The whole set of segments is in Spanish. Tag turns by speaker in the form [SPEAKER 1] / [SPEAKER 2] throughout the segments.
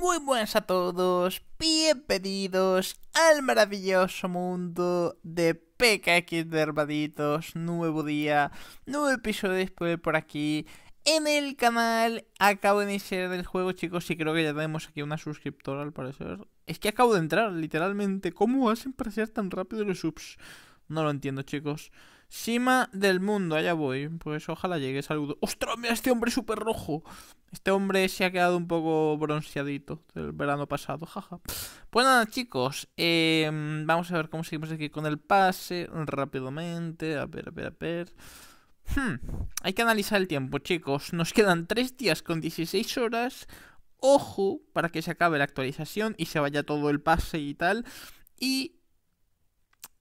[SPEAKER 1] Muy buenas a todos, bienvenidos al maravilloso mundo de PKX de nuevo día, nuevo episodio después por aquí en el canal. Acabo de iniciar el juego, chicos, y creo que ya tenemos aquí una suscriptora al parecer. Es que acabo de entrar, literalmente. ¿Cómo hacen para ser tan rápido los subs? No lo entiendo, chicos. Cima del mundo, allá voy. Pues ojalá llegue, saludo. ¡Ostras, mira este hombre súper rojo! Este hombre se ha quedado un poco bronceadito del verano pasado, jaja. Pues nada, chicos, em, vamos a ver cómo seguimos aquí con el pase, rápidamente. A ver, a ver, a ver. Hmm, hay que analizar el tiempo, chicos. Nos quedan 3 días con 16 horas. Ojo para que se acabe la actualización y se vaya todo el pase y tal. Y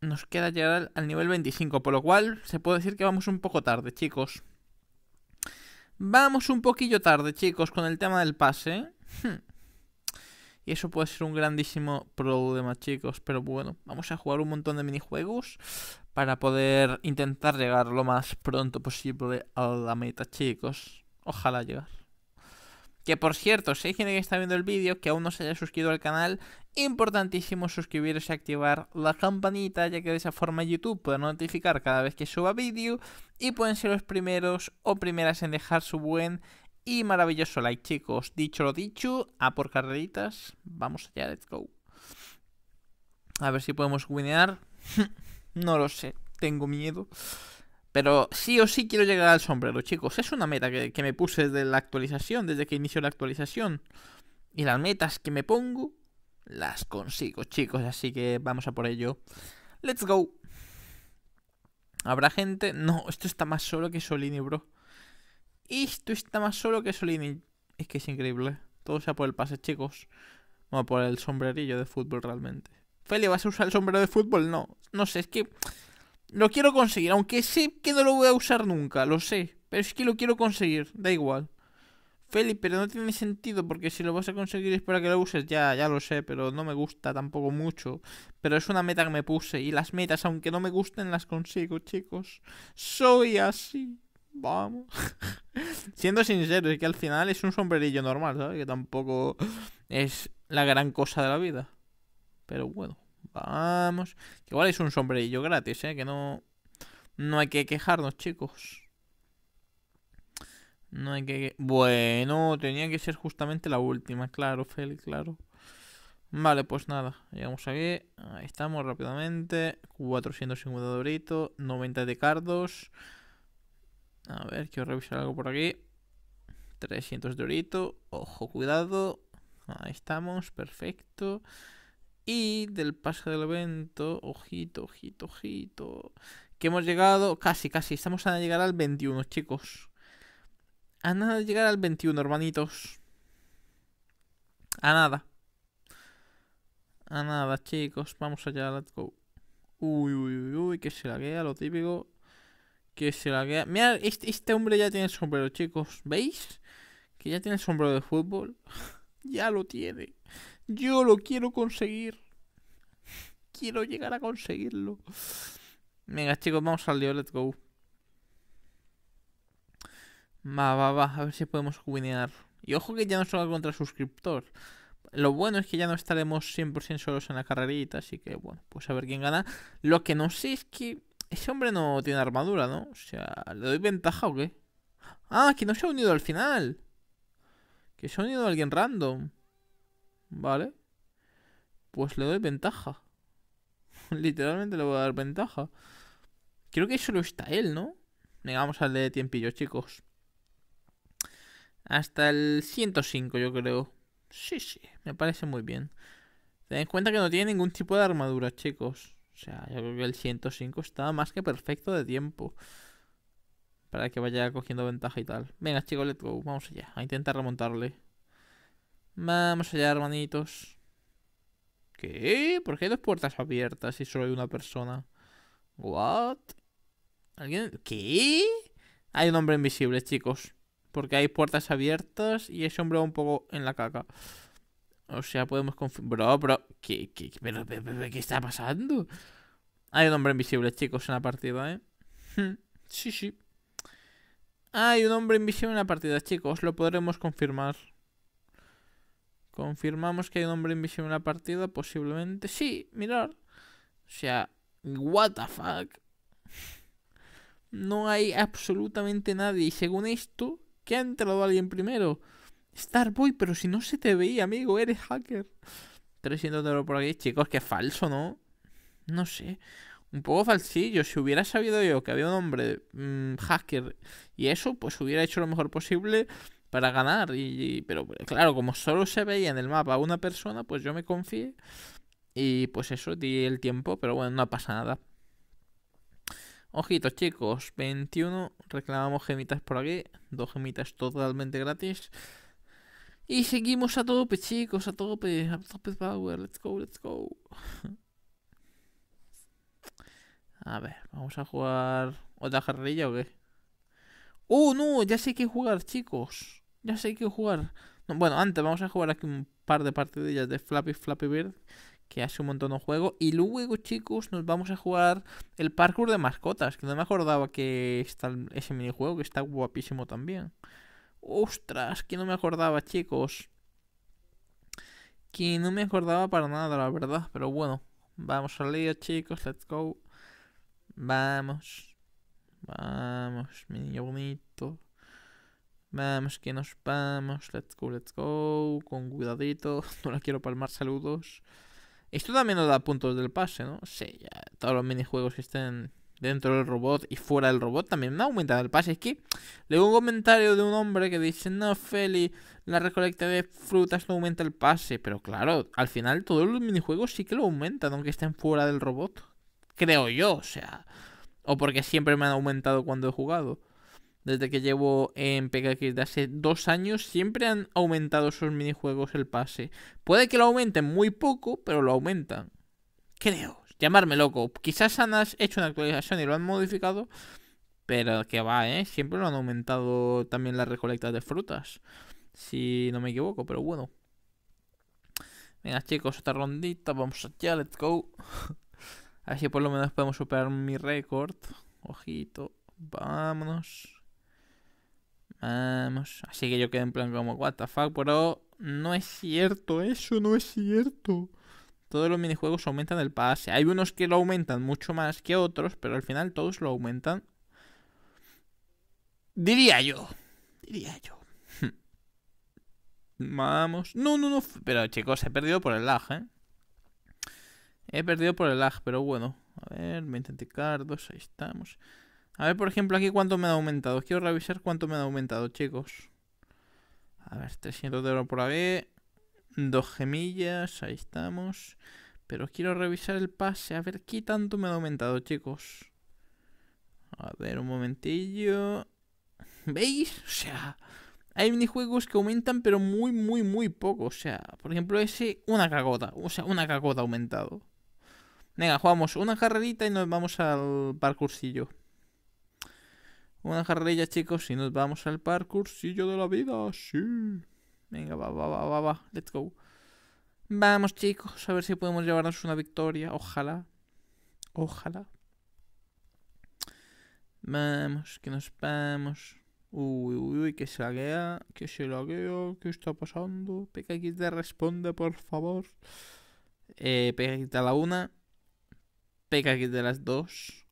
[SPEAKER 1] nos queda llegar al nivel 25, por lo cual se puede decir que vamos un poco tarde, chicos. Vamos un poquillo tarde, chicos, con el tema del pase. Hmm. Y eso puede ser un grandísimo problema, chicos. Pero bueno, vamos a jugar un montón de minijuegos para poder intentar llegar lo más pronto posible a la meta, chicos. Ojalá llegar. Que por cierto, si hay gente que está viendo el vídeo que aún no se haya suscrito al canal, importantísimo suscribirse y activar la campanita, ya que de esa forma YouTube puede notificar cada vez que suba vídeo y pueden ser los primeros o primeras en dejar su buen y maravilloso like, chicos. Dicho lo dicho, a por carreritas, vamos allá, let's go. A ver si podemos winear. no lo sé, tengo miedo. Pero sí o sí quiero llegar al sombrero, chicos. Es una meta que, me puse desde la actualización, desde que inició la actualización. Y las metas que me pongo, las consigo, chicos. Así que vamos a por ello. ¡Let's go! ¿Habrá gente? No, esto está más solo que Solini, bro. Esto está más solo que Solini. Es que es increíble. Todo sea por el pase, chicos. a por el sombrerillo de fútbol realmente. Feli, ¿vas a usar el sombrero de fútbol? No. No sé, es que lo quiero conseguir, aunque sé que no lo voy a usar nunca, lo sé. Pero es que lo quiero conseguir, da igual. Felipe pero no tiene sentido porque si lo vas a conseguir es para que lo uses. Ya, ya lo sé, pero no me gusta tampoco mucho. Pero es una meta que me puse y las metas, aunque no me gusten, las consigo, chicos. Soy así. Vamos. Siendo sincero, es que al final es un sombrerillo normal, ¿sabes? Que tampoco es la gran cosa de la vida. Pero bueno. Vamos. Igual es un sombrerillo gratis, ¿eh? Que no... No hay que quejarnos, chicos. No hay que... Bueno, tenía que ser justamente la última. Claro, Feli, claro. Vale, pues nada. Llegamos aquí. Ahí estamos rápidamente. 450 de orito. 90 de cardos. A ver, quiero revisar algo por aquí. 300 de orito. Ojo, cuidado. Ahí estamos. Perfecto y del paso del evento, ojito, ojito, ojito, que hemos llegado, casi, casi, estamos a llegar al 21, chicos. A nada de llegar al 21, hermanitos. A nada. A nada, chicos. Vamos allá, let's go. Uy, uy, uy, uy, que se la laguea, lo típico. Que se laguea. Mira, este, este, hombre ya tiene el sombrero, chicos. ¿Veis? Que ya tiene el sombrero de fútbol. ya lo tiene. Yo lo quiero conseguir. Quiero llegar a conseguirlo. Venga, chicos, vamos al lío. Let's go. Va, va, va. A ver si podemos jubilear. Y ojo que ya no solo contra suscriptor. Lo bueno es que ya no estaremos 100% solos en la carrerita. Así que, bueno, pues a ver quién gana. Lo que no sé es que ese hombre no tiene armadura, ¿no? O sea, ¿le doy ventaja o qué? Ah, que no se ha unido al final. Que se ha unido a alguien random. ¿Vale? Pues le doy ventaja. Literalmente le voy a dar ventaja. Creo que solo está él, ¿no? Venga, vamos a de tiempillo, chicos. Hasta el 105, yo creo. Sí, sí, me parece muy bien. Ten en cuenta que no tiene ningún tipo de armadura, chicos. O sea, yo creo que el 105 está más que perfecto de tiempo. Para que vaya cogiendo ventaja y tal. Venga, chicos, let's go. Vamos allá. A intentar remontarle. Vamos allá, hermanitos. ¿Qué? ¿Por qué hay dos puertas abiertas y solo hay una persona? ¿What? ¿Alguien? ¿Qué? Hay un hombre invisible, chicos. Porque hay puertas abiertas y ese hombre va un poco en la caca. O sea, podemos Bro, bro. ¿Qué, qué, qué, ¿Qué está pasando? Hay un hombre invisible, chicos, en la partida, ¿eh? Hmm, sí, sí. Hay un hombre invisible en la partida, chicos. Lo podremos confirmar. Confirmamos que hay un hombre invisible en la partida, posiblemente. Sí, mirar. O sea, what the fuck. No hay absolutamente nadie. Y según esto, ¿qué ha entrado alguien primero? Starboy, pero si no se te veía, amigo, eres hacker. 300 euros por aquí, chicos, que falso, ¿no? No sé. Un poco falsillo. Si hubiera sabido yo que había un hombre mm, hacker y eso, pues hubiera hecho lo mejor posible para ganar. Y, pero claro, como solo se veía en el mapa una persona, pues yo me confié. Y pues eso, di el tiempo, pero bueno, no pasa nada. Ojitos chicos, 21, reclamamos gemitas por aquí, dos gemitas totalmente gratis. Y seguimos a tope chicos, a tope, a tope power, let's go, let's go. A ver, vamos a jugar otra jarrilla o qué? Oh, no, ya sé qué jugar, chicos. Ya sé qué jugar. bueno, antes vamos a jugar aquí un par de partidillas de Flappy Flappy Bird. Que hace un montón de juego. Y luego, chicos, nos vamos a jugar el parkour de mascotas. Que no me acordaba que está ese minijuego, que está guapísimo también. Ostras, que no me acordaba, chicos. Que no me acordaba para nada, la verdad. Pero bueno, vamos al lío, chicos. Let's go. Vamos. Vamos, mi niño bonito. Vamos, que nos vamos. Let's go, let's go. Con cuidadito. No la quiero palmar. Saludos. Esto también nos da puntos del pase, ¿no? Sí, ya. Todos los minijuegos que estén dentro del robot y fuera del robot también me aumenta el pase. Es que leo un comentario de un hombre que dice, no, Feli, la recolecta de frutas no aumenta el pase. Pero claro, al final todos los minijuegos sí que lo aumentan, aunque estén fuera del robot. Creo yo, o sea... O porque siempre me han aumentado cuando he jugado. Desde que llevo en PKX de hace dos años, siempre han aumentado esos minijuegos el pase. Puede que lo aumenten muy poco, pero lo aumentan. Creo. Llamarme loco. Quizás han hecho una actualización y lo han modificado. Pero que va, ¿eh? Siempre lo han aumentado también las recolectas de frutas. Si no me equivoco, pero bueno. Venga chicos, esta rondita, vamos allá, let's go. Así por lo menos podemos superar mi récord. Ojito. Vámonos. Vamos. Así que yo quedé en plan como, what pero no es cierto, eso no es cierto. Todos los minijuegos aumentan el pase. Hay unos que lo aumentan mucho más que otros, pero al final todos lo aumentan. Diría yo. Diría yo. Vamos. No, no, no. Pero chicos, he perdido por el lag, ¿eh? He perdido por el lag, pero bueno. A ver, 20 cardos, ahí estamos. A ver, por ejemplo, aquí cuánto me ha aumentado. Quiero revisar cuánto me ha aumentado, chicos. A ver, 300 de oro por AB. Dos gemillas, ahí estamos. Pero quiero revisar el pase, a ver qué tanto me ha aumentado, chicos. A ver, un momentillo. ¿Veis? O sea, hay minijuegos que aumentan, pero muy, muy, muy poco. O sea, por ejemplo, ese, una cagota. O sea, una cagota aumentado. Venga, jugamos una carrerita y nos vamos al parcursillo. Una carrerilla, chicos, y nos vamos al parcursillo de la vida. Sí. Venga, va, va, va, va, va. Let's go. Vamos, chicos, a ver si podemos llevarnos una victoria. Ojalá. Ojalá. Vamos, que nos vamos. Uy, uy, uy, que se laguea. Que se laguea. ¿Qué está pasando? te responde, por favor. Eh, PKXD a la una pega de las dos.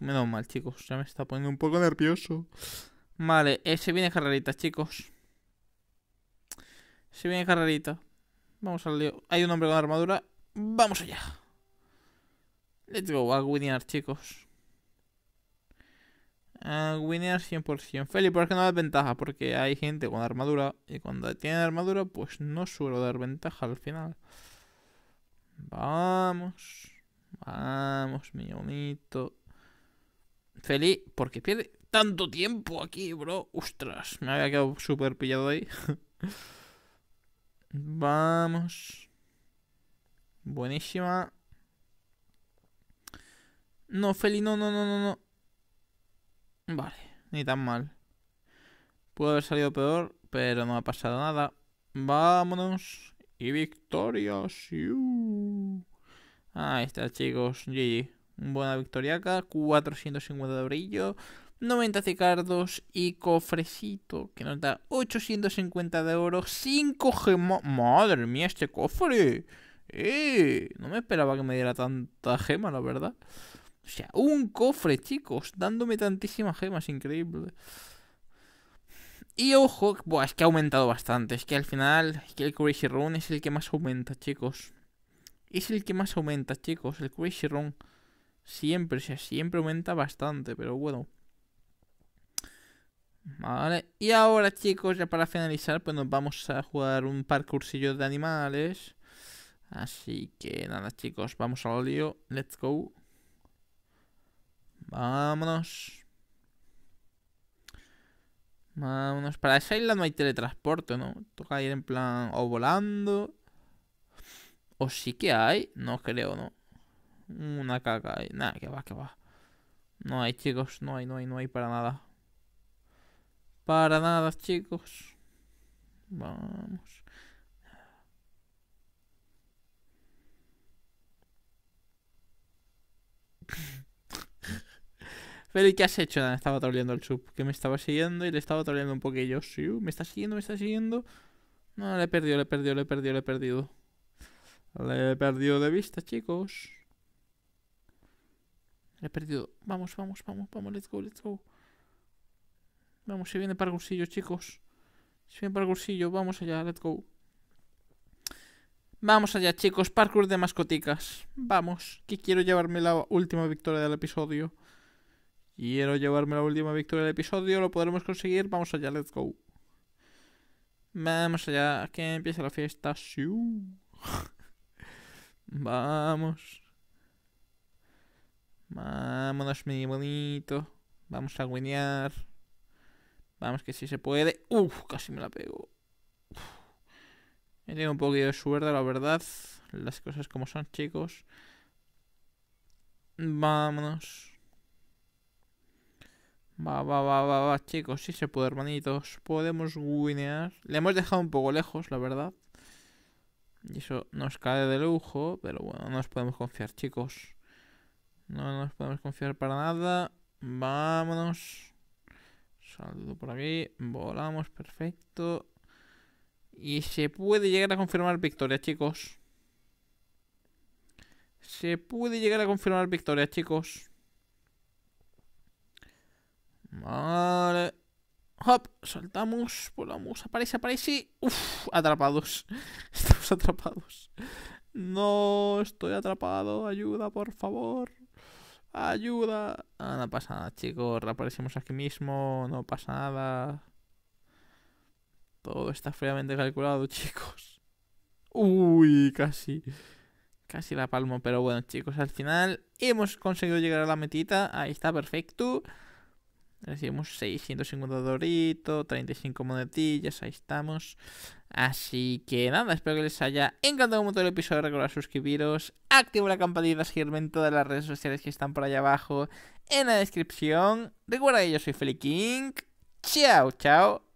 [SPEAKER 1] menos mal, chicos. Ya me está poniendo un poco nervioso. Vale, ese se viene carrerita, chicos. Se viene carrerita. Vamos al lío. Hay un hombre con armadura. ¡Vamos allá! Let's go, a winear chicos. A winear 100%. Feli, ¿por qué no da ventaja? Porque hay gente con armadura. Y cuando tiene armadura, pues no suelo dar ventaja al final. Vamos. Vamos, mi Feli, Feliz, porque pierde tanto tiempo aquí, bro. Ostras, me había quedado súper pillado ahí. Vamos. Buenísima. No, Feli, no, no, no, no, no. Vale, ni tan mal. Pudo haber salido peor, pero no ha pasado nada. Vámonos. Y victorias. Ahí está, chicos. GG. Buena victoria acá. 450 de brillo. 90 cicardos y cofrecito que nos da 850 de oro, 5 gemas. Madre mía, este cofre. Eh, no me esperaba que me diera tanta gema, la verdad. O sea, un cofre, chicos, dándome tantísimas gemas, increíble. Y ojo, buah, es que ha aumentado bastante. Es que al final, es que el Crazy Run es el que más aumenta, chicos es el que más aumenta, chicos. El Crazy siempre, o sea, siempre aumenta bastante, pero bueno. Vale, y ahora chicos, ya para finalizar, pues nos vamos a jugar un cursillo de animales. Así que nada chicos, vamos al lío, let's go. Vámonos. Vámonos, para esa isla no hay teletransporte, ¿no? Toca ir en plan o volando o sí que hay. No creo, ¿no? Una caca ahí. Nada, que va, que va. No hay, chicos. No hay, no hay, no hay para nada. Para nada, chicos. Vamos. Feli, qué has hecho? estaba troleando el sub, que me estaba siguiendo y le estaba troleando un poquillo. Sí, me está siguiendo, me está siguiendo. No, le he perdido, le he perdido, le he perdido, le he perdido. Le he perdido de vista, chicos. Le he perdido. Vamos, vamos, vamos, vamos, let's go, let's go. Vamos, se viene para el cursillo, chicos. Se viene para el cursillo, vamos allá, let's go. Vamos allá, chicos, parkour de mascoticas. Vamos, que quiero llevarme la última victoria del episodio. Quiero llevarme la última victoria del episodio, lo podremos conseguir. Vamos allá, let's go. Vamos allá, que empiece la fiesta. Vamos. Vámonos, mi bonito. Vamos a guinear. Vamos, que si se puede. Uf, casi me la pego. He tenido un poquito de suerte, la verdad. Las cosas como son, chicos. Vámonos. Va, va, va, va, va, chicos. Si se puede, hermanitos. Podemos guinear. Le hemos dejado un poco lejos, la verdad. Y eso nos cae de lujo, pero bueno, no nos podemos confiar, chicos. No nos podemos confiar para nada. Vámonos. Saludo por aquí. Volamos, perfecto. Y se puede llegar a confirmar victoria, chicos. Se puede llegar a confirmar victoria, chicos. Vale. Hop, saltamos, volamos, aparece, aparece. Uf, atrapados. atrapados. No estoy atrapado, ayuda, por favor. Ayuda. Ah, no pasa nada, chicos. Reaparecimos aquí mismo, no pasa nada. Todo está fríamente calculado, chicos. Uy, casi. Casi la palmo, pero bueno, chicos, al final hemos conseguido llegar a la metita. Ahí está, perfecto. Recibimos 650 doritos, 35 monetillas, ahí estamos. Así que nada, espero que les haya encantado como todo el episodio. Recuerda suscribiros, activar la campanita, seguirme en todas las redes sociales que están por allá abajo en la descripción. Recuerda que yo soy King Chao, chao.